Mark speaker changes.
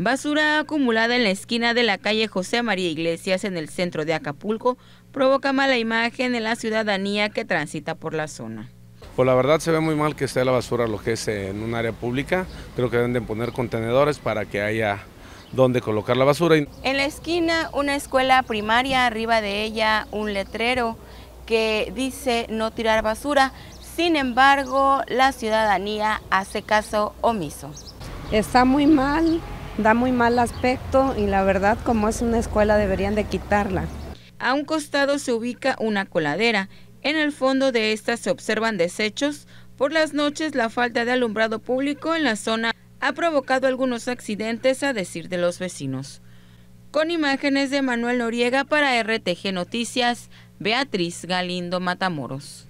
Speaker 1: Basura acumulada en la esquina de la calle José María Iglesias en el centro de Acapulco provoca mala imagen en la ciudadanía que transita por la zona.
Speaker 2: Pues la verdad se ve muy mal que esté la basura lo que es en un área pública. Creo que deben de poner contenedores para que haya donde colocar la basura. En
Speaker 1: la esquina una escuela primaria, arriba de ella un letrero que dice no tirar basura. Sin embargo, la ciudadanía hace caso omiso.
Speaker 3: Está muy mal, da muy mal aspecto y la verdad como es una escuela deberían de quitarla.
Speaker 1: A un costado se ubica una coladera. En el fondo de esta se observan desechos. Por las noches la falta de alumbrado público en la zona ha provocado algunos accidentes a decir de los vecinos. Con imágenes de Manuel Noriega para RTG Noticias, Beatriz Galindo Matamoros.